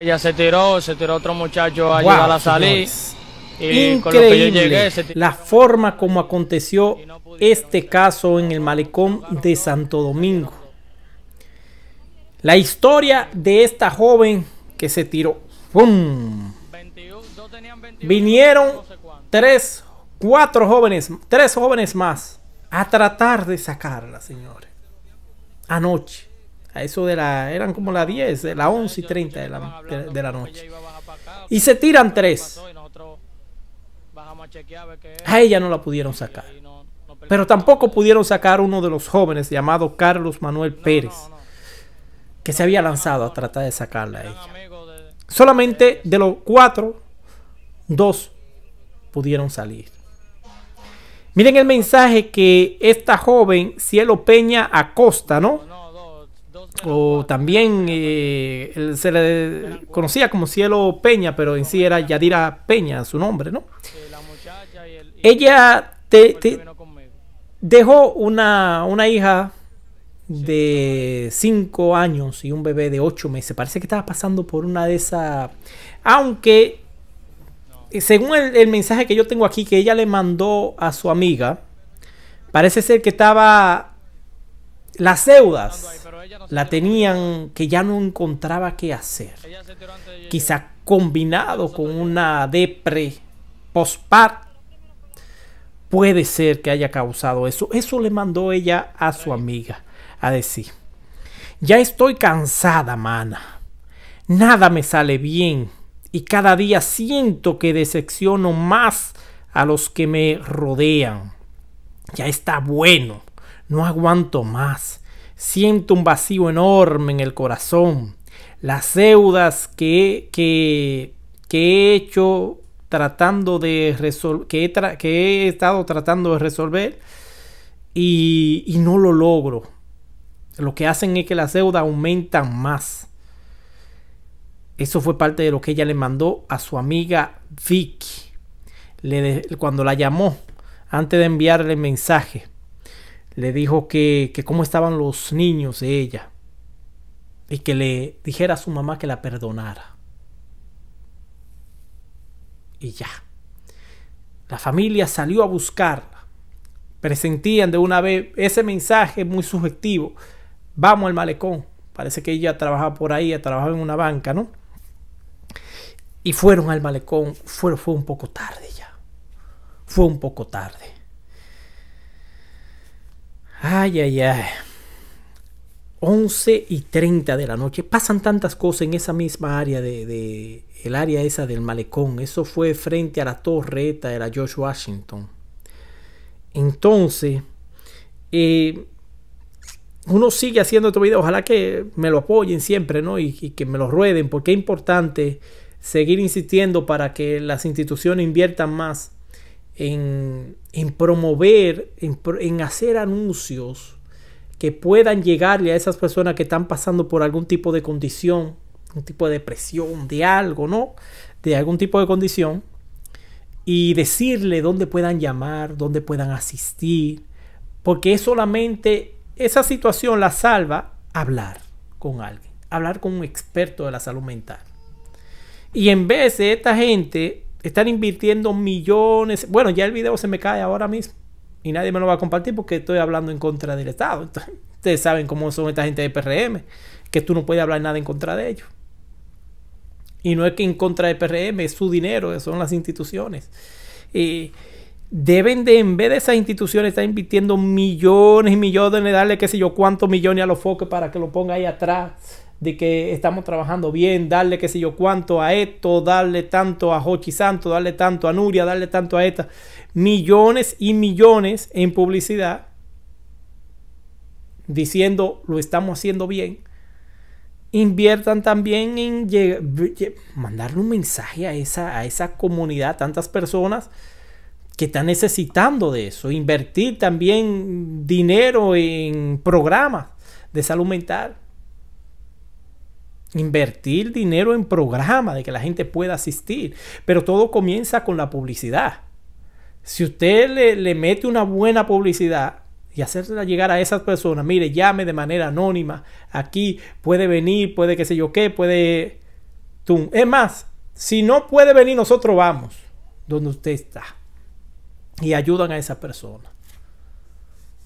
Ella se tiró, se tiró otro muchacho a la a salir. Y Increíble llegué, la forma como aconteció este caso en el malecón de Santo Domingo. La historia de esta joven que se tiró. Vinieron tres, cuatro jóvenes, tres jóvenes más a tratar de sacarla, señores. Anoche eso de la, eran como las 10, de las 11 y 30 de la, de la noche. Y se tiran tres. A ella no la pudieron sacar. Pero tampoco pudieron sacar uno de los jóvenes llamado Carlos Manuel Pérez, que se había lanzado a tratar de sacarla a ella. Solamente de los cuatro, dos pudieron salir. Miren el mensaje que esta joven Cielo Peña Acosta, ¿no? o también eh, se le conocía como Cielo Peña, pero en sí era Yadira Peña su nombre, ¿no? Ella te, dejó una, hija de 5 años y un bebé de 8 meses. Parece que estaba pasando por una de esas... Aunque, según el mensaje que yo tengo aquí, que ella le mandó a su amiga, parece ser que estaba las deudas la tenían que ya no encontraba qué hacer. Quizá combinado con una depre postpart puede ser que haya causado eso. Eso le mandó ella a su amiga a decir, ya estoy cansada, mana. Nada me sale bien y cada día siento que decepciono más a los que me rodean. Ya está bueno. No aguanto más. Siento un vacío enorme en el corazón. Las deudas que, que, que he hecho tratando de resolver, que, he que estado tratando de resolver y, y no lo logro. Lo que hacen es que las deudas aumentan más. Eso fue parte de lo que ella le mandó a su amiga Vicky. cuando la llamó antes de enviarle el mensaje le dijo que, cómo estaban los niños de ella y que le dijera a su mamá que la perdonara. Y ya. La familia salió a buscarla. Presentían de una vez ese mensaje muy subjetivo. Vamos al malecón. Parece que ella trabajaba por ahí, trabajaba en una banca, ¿no? Y fueron al malecón. fue un poco tarde ya. Fue un poco tarde. Ay, ay, ay. 11 y 30 de la noche. Pasan tantas cosas en esa misma área de, el área esa del malecón. Eso fue frente a la torreta de la George Washington. Entonces, eh, uno sigue haciendo tu video. Ojalá que me lo apoyen siempre, ¿no? y que me lo rueden, porque es importante seguir insistiendo para que las instituciones inviertan más en, promover, en, hacer anuncios que puedan llegarle a esas personas que están pasando por algún tipo de condición, un tipo de depresión, de algo, ¿no? De algún tipo de condición. Y decirle dónde puedan llamar, dónde puedan asistir. Porque solamente esa situación la salva hablar con alguien, hablar con un experto de la salud mental. Y en vez de esta gente están invirtiendo millones. Bueno, ya el video se me cae ahora mismo. Y nadie me lo va a compartir porque estoy hablando en contra del Estado. ustedes saben cómo son esta gente de PRM. Que tú no puedes hablar nada en contra de ellos. Y no es que en contra de PRM, es su dinero, son las instituciones. Y deben de, en vez de esas instituciones, estar invirtiendo millones y millones, de darle qué sé yo cuántos millones a los foques para que lo ponga ahí atrás de que estamos trabajando bien, darle qué sé yo cuánto a esto, darle tanto a Hochi Santo, darle tanto a Nuria, darle tanto a esta. Millones y millones en publicidad diciendo lo estamos haciendo bien. Inviertan también en mandarle un mensaje a esa, a esa comunidad, tantas personas que están necesitando de eso. Invertir también dinero en programas de salud mental Invertir dinero en programas de que la gente pueda asistir. Pero todo comienza con la publicidad. Si usted le, mete una buena publicidad, y hacerla llegar a esas personas. Mire, llame de manera anónima. Aquí puede venir, puede que sé yo qué, puede. tú Es más, si no puede venir, nosotros vamos donde usted está y ayudan a esa persona.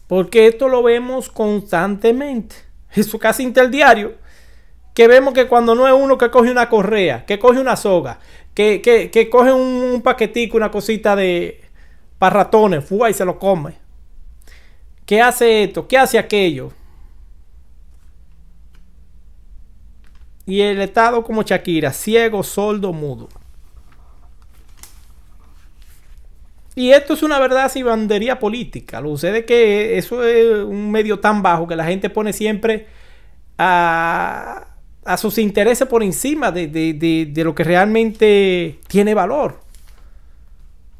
Porque esto lo vemos constantemente. Eso casi interdiario que vemos que cuando no es uno que coge una correa, que coge una soga, que, coge un, paquetico, una cosita de parratones ratones, fuga y se lo come. ¿Qué hace esto? ¿Qué hace aquello? Y el Estado como Shakira, ciego, soldo, mudo. Y esto es una verdad si bandería política. Lo sucede que eso es un medio tan bajo que la gente pone siempre a, a sus intereses por encima de, lo que realmente tiene valor.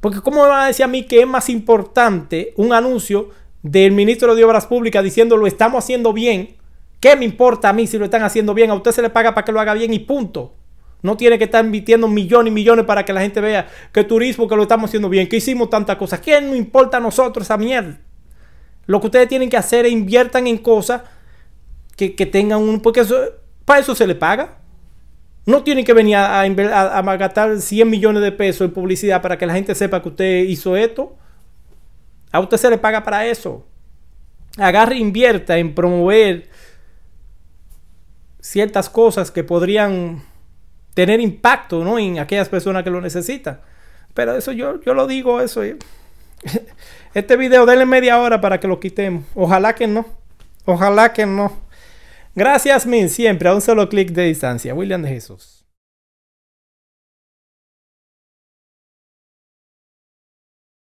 Porque ¿cómo me van a decir a mí que es más importante un anuncio del ministro de Obras Públicas diciendo lo estamos haciendo bien? ¿Qué me importa a mí si lo están haciendo bien? A usted se le paga para que lo haga bien y punto. No tiene que estar invirtiendo millones y millones para que la gente vea que turismo, que lo estamos haciendo bien, que hicimos tantas cosas. ¿Qué nos importa a nosotros esa mierda? Lo que ustedes tienen que hacer es inviertan en cosas que, tengan un... Porque para eso se le paga. No tiene que venir a, a, 100 millones de pesos en publicidad para que la gente sepa que usted hizo esto. A usted se le paga para eso. Agarre e invierta en promover ciertas cosas que podrían tener impacto ¿no? en aquellas personas que lo necesitan. Pero eso yo, yo lo digo, eso. ¿eh? Este video, denle media hora para que lo quitemos. Ojalá que no. Ojalá que no. Gracias, Min, siempre a un solo clic de distancia. William de Jesús.